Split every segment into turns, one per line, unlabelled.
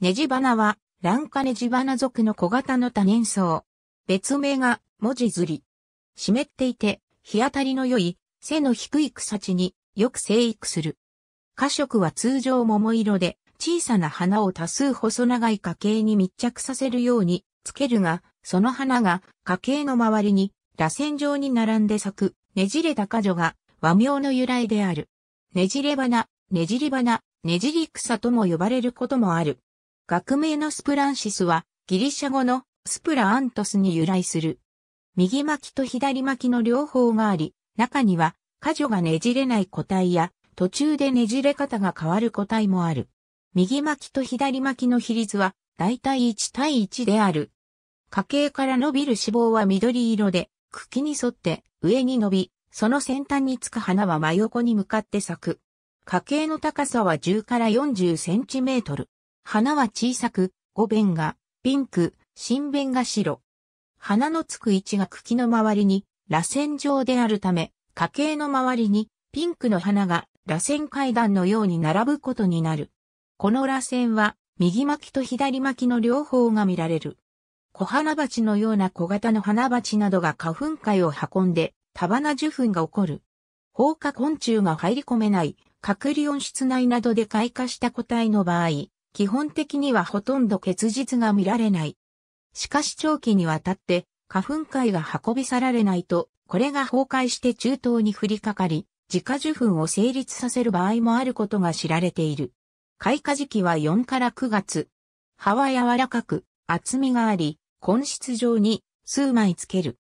ネジ花は、蘭花ネジ花属の小型の多年草。別名が、文字ずり。湿っていて、日当たりの良い、背の低い草地によく生育する。花色は通常桃色で、小さな花を多数細長い花茎に密着させるようにつけるが、その花が花茎の周りに螺旋状に並んで咲く、ねじれた花女が和名の由来である。ねじれ花、ねじり花、ねじり草とも呼ばれることもある。学名のスプランシスは、ギリシャ語のスプラアントスに由来する。右巻きと左巻きの両方があり、中には、過剰がねじれない個体や、途中でねじれ方が変わる個体もある。右巻きと左巻きの比率は、だいたい1対1である。家系から伸びる脂肪は緑色で、茎に沿って上に伸び、その先端につく花は真横に向かって咲く。家系の高さは10から40センチメートル。花は小さく、五弁がピンク、新弁が白。花のつく位置が茎の周りに螺旋状であるため、家系の周りにピンクの花が螺旋階段のように並ぶことになる。この螺旋は右巻きと左巻きの両方が見られる。小花鉢のような小型の花鉢などが花粉界を運んで束な受粉が起こる。放火昆虫が入り込めない、隔離温室内などで開花した個体の場合、基本的にはほとんど結実が見られない。しかし長期にわたって花粉界が運び去られないと、これが崩壊して中東に降りかかり、自家受粉を成立させる場合もあることが知られている。開花時期は4から9月。葉は柔らかく、厚みがあり、根室状に数枚つける。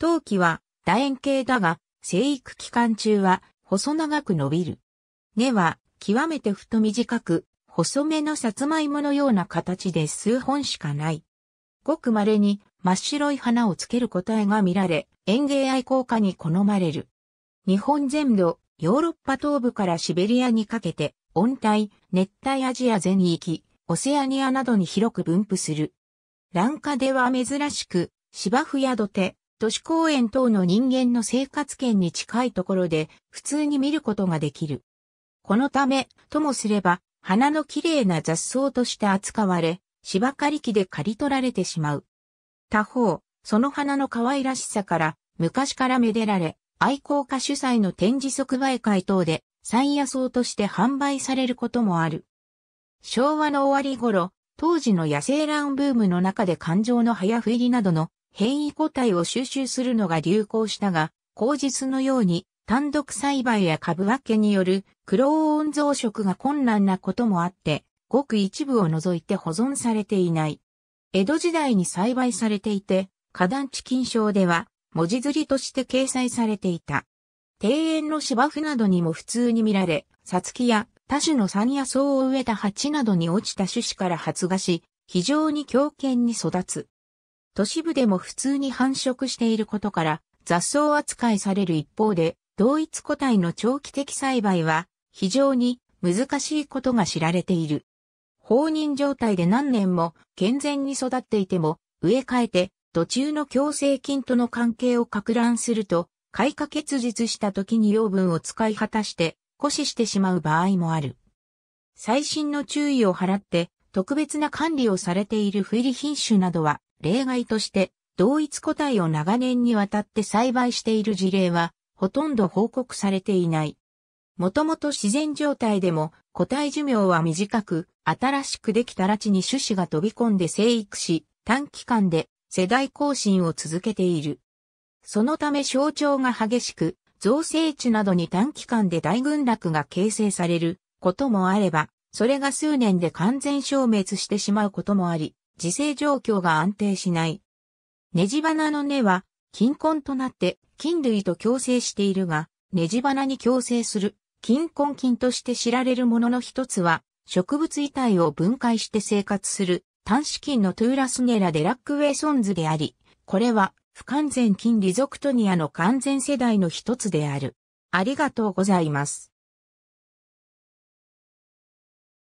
陶器は楕円形だが、生育期間中は細長く伸びる。根は極めて太短く、細めのさつまいものような形で数本しかない。ごく稀に真っ白い花をつける個体が見られ、園芸愛好家に好まれる。日本全土、ヨーロッパ東部からシベリアにかけて、温帯、熱帯アジア全域、オセアニアなどに広く分布する。蘭花では珍しく、芝生や土手、都市公園等の人間の生活圏に近いところで普通に見ることができる。このため、ともすれば花の綺麗な雑草として扱われ、芝刈り機で刈り取られてしまう。他方、その花の可愛らしさから、昔からめでられ、愛好家主催の展示即売会等で、山野草として販売されることもある。昭和の終わり頃、当時の野生乱ブームの中で感情の早振りなどの変異個体を収集するのが流行したが、口実のように単独栽培や株分けによるクローン増殖が困難なこともあって、ごく一部を除いて保存されていない。江戸時代に栽培されていて、花壇地金賞では、文字釣りとして掲載されていた。庭園の芝生などにも普通に見られ、サツキや多種の山野草を植えた鉢などに落ちた種子から発芽し、非常に強健に育つ。都市部でも普通に繁殖していることから、雑草扱いされる一方で、同一個体の長期的栽培は非常に難しいことが知られている。放任状態で何年も健全に育っていても植え替えて途中の共生菌との関係を拡乱すると開花結実した時に養分を使い果たして枯死してしまう場合もある。最新の注意を払って特別な管理をされている不入品種などは例外として同一個体を長年にわたって栽培している事例はほとんど報告されていない。もともと自然状態でも個体寿命は短く、新しくできた拉致に種子が飛び込んで生育し、短期間で世代更新を続けている。そのため象徴が激しく、造成地などに短期間で大群落が形成されることもあれば、それが数年で完全消滅してしまうこともあり、自生状況が安定しない。ネジ花の根は、貧困となって菌類と共生しているが、ネジ花に共生する菌根菌として知られるものの一つは、植物遺体を分解して生活する端子菌のトゥーラスネラ・デラックウェイソンズであり、これは不完全菌リゾクトニアの完全世代の一つである。ありがとうございます。